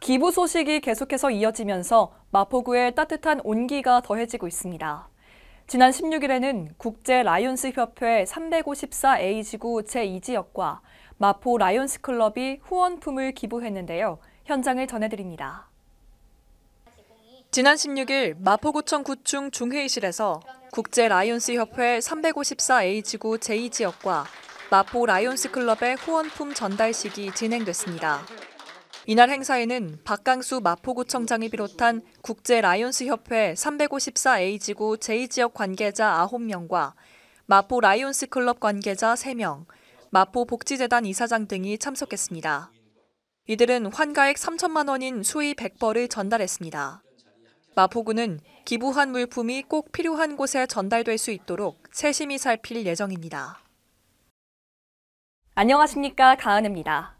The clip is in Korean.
기부 소식이 계속해서 이어지면서 마포구의 따뜻한 온기가 더해지고 있습니다. 지난 16일에는 국제 라이온스 협회 354A 지구 제2지역과 마포 라이온스 클럽이 후원품을 기부했는데요. 현장을 전해드립니다. 지난 16일 마포구청 구충 중회의실에서 국제 라이온스 협회 354A 지구 제2지역과 마포 라이온스 클럽의 후원품 전달식이 진행됐습니다. 이날 행사에는 박강수 마포구청장이 비롯한 국제 라이온스 협회 354A지구 제2지역 관계자 9명과 마포 라이온스 클럽 관계자 3명, 마포 복지재단 이사장 등이 참석했습니다. 이들은 환가액 3천만 원인 수의 100벌을 전달했습니다. 마포구는 기부한 물품이 꼭 필요한 곳에 전달될 수 있도록 세심히 살필 예정입니다. 안녕하십니까 가은입니다